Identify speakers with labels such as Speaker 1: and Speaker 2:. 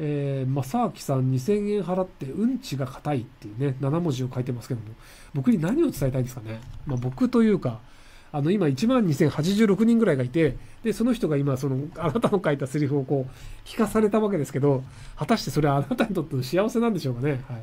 Speaker 1: えー、正明さん2000円払ってうんちが硬いっていうね、7文字を書いてますけども、僕に何を伝えたいんですかね。まあ、僕というか、あの今1万2086人ぐらいがいて、で、その人が今そのあなたの書いたセリフをこう聞かされたわけですけど、果たしてそれはあなたにとっての幸せなんでしょうかね。はい。